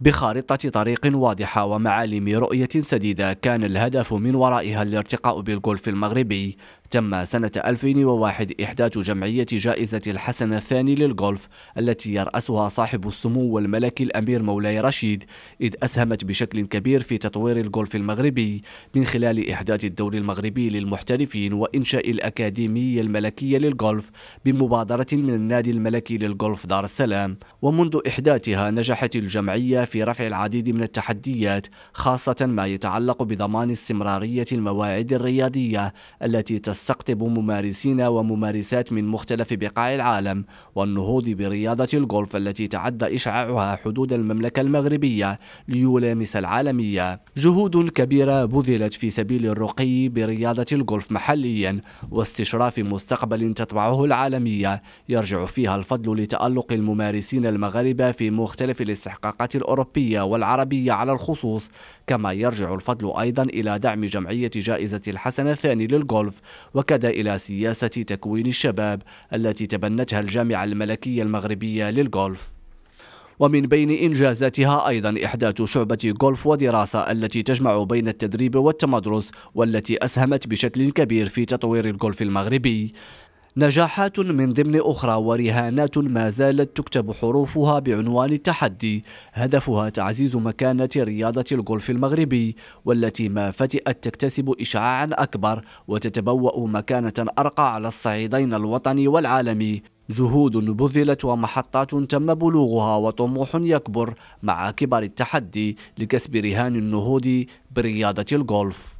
بخارطة طريق واضحة ومعالم رؤية سديدة كان الهدف من ورائها الارتقاء بالغولف المغربي تم سنة 2001 إحداث جمعية جائزة الحسن الثاني للغولف التي يرأسها صاحب السمو والملك الأمير مولاي رشيد إذ أسهمت بشكل كبير في تطوير الغولف المغربي من خلال إحداث الدور المغربي للمحترفين وإنشاء الأكاديمية الملكية للغولف بمبادرة من النادي الملكي للغولف دار السلام ومنذ إحداثها نجحت الجمعية في رفع العديد من التحديات خاصة ما يتعلق بضمان استمرارية المواعيد الرياضية التي تستقطب ممارسين وممارسات من مختلف بقاع العالم والنهوض برياضة الغولف التي تعدى إشعاعها حدود المملكة المغربية ليلامس العالمية جهود كبيرة بذلت في سبيل الرقي برياضة الغولف محليا واستشراف مستقبل تطبعه العالمية يرجع فيها الفضل لتألق الممارسين المغاربة في مختلف الاستحقاقات الأوروبية الأوروبية والعربية على الخصوص كما يرجع الفضل أيضا إلى دعم جمعية جائزة الحسن الثاني للغولف وكذا إلى سياسة تكوين الشباب التي تبنتها الجامعة الملكية المغربية للغولف ومن بين إنجازاتها أيضا إحداث شعبة غولف ودراسة التي تجمع بين التدريب والتمدرس والتي أسهمت بشكل كبير في تطوير الغولف المغربي نجاحات من ضمن أخرى ورهانات ما زالت تكتب حروفها بعنوان التحدي هدفها تعزيز مكانة رياضة الغولف المغربي والتي ما فتئت تكتسب إشعاعا أكبر وتتبوأ مكانة أرقى على الصعيدين الوطني والعالمي جهود بذلت ومحطات تم بلوغها وطموح يكبر مع كبر التحدي لكسب رهان النهوض برياضة الغولف